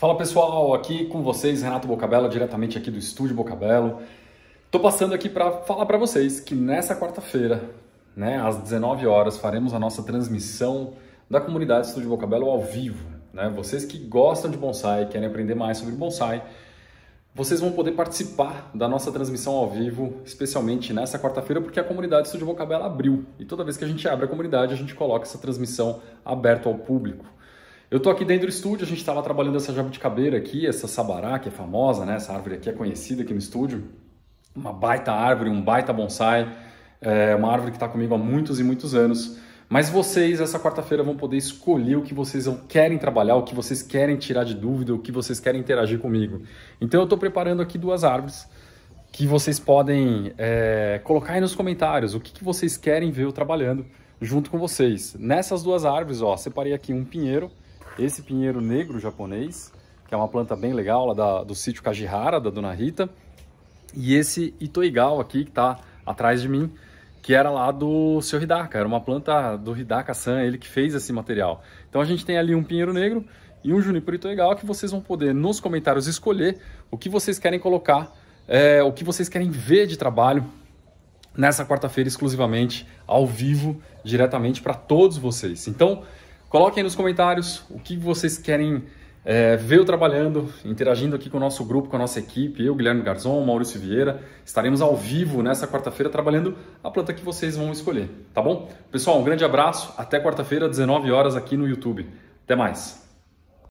Fala pessoal, aqui com vocês Renato Bocabella diretamente aqui do estúdio Bocabello. Tô passando aqui para falar para vocês que nessa quarta-feira, né, às 19 horas, faremos a nossa transmissão da comunidade Estúdio Bocabello ao vivo, né? Vocês que gostam de bonsai, querem aprender mais sobre bonsai, vocês vão poder participar da nossa transmissão ao vivo, especialmente nessa quarta-feira, porque a comunidade Estúdio Bocabella abriu. E toda vez que a gente abre a comunidade, a gente coloca essa transmissão aberta ao público. Eu tô aqui dentro do estúdio, a gente estava tá trabalhando essa jabuticabeira aqui, essa sabará, que é famosa, né? Essa árvore aqui é conhecida aqui no estúdio. Uma baita árvore, um baita bonsai. É uma árvore que está comigo há muitos e muitos anos. Mas vocês, essa quarta-feira, vão poder escolher o que vocês querem trabalhar, o que vocês querem tirar de dúvida, o que vocês querem interagir comigo. Então, eu estou preparando aqui duas árvores que vocês podem é, colocar aí nos comentários o que, que, vocês querem ver eu trabalhando junto com vocês. Nessas duas árvores, ó, separei aqui um pinheiro esse pinheiro negro japonês, que é uma planta bem legal lá da, do sítio Kajihara, da Dona Rita, e esse Itoigal aqui, que está atrás de mim, que era lá do seu Hidaka, era uma planta do Hidaka-san, ele que fez esse material. Então a gente tem ali um pinheiro negro e um juniper Itoigal que vocês vão poder nos comentários escolher o que vocês querem colocar, é, o que vocês querem ver de trabalho nessa quarta-feira exclusivamente, ao vivo, diretamente para todos vocês. Então, Coloquem nos comentários o que vocês querem é, ver eu trabalhando, interagindo aqui com o nosso grupo, com a nossa equipe, eu, Guilherme Garzon, Maurício Vieira, estaremos ao vivo nessa quarta-feira trabalhando a planta que vocês vão escolher, tá bom? Pessoal, um grande abraço, até quarta-feira, 19 horas aqui no YouTube. Até mais!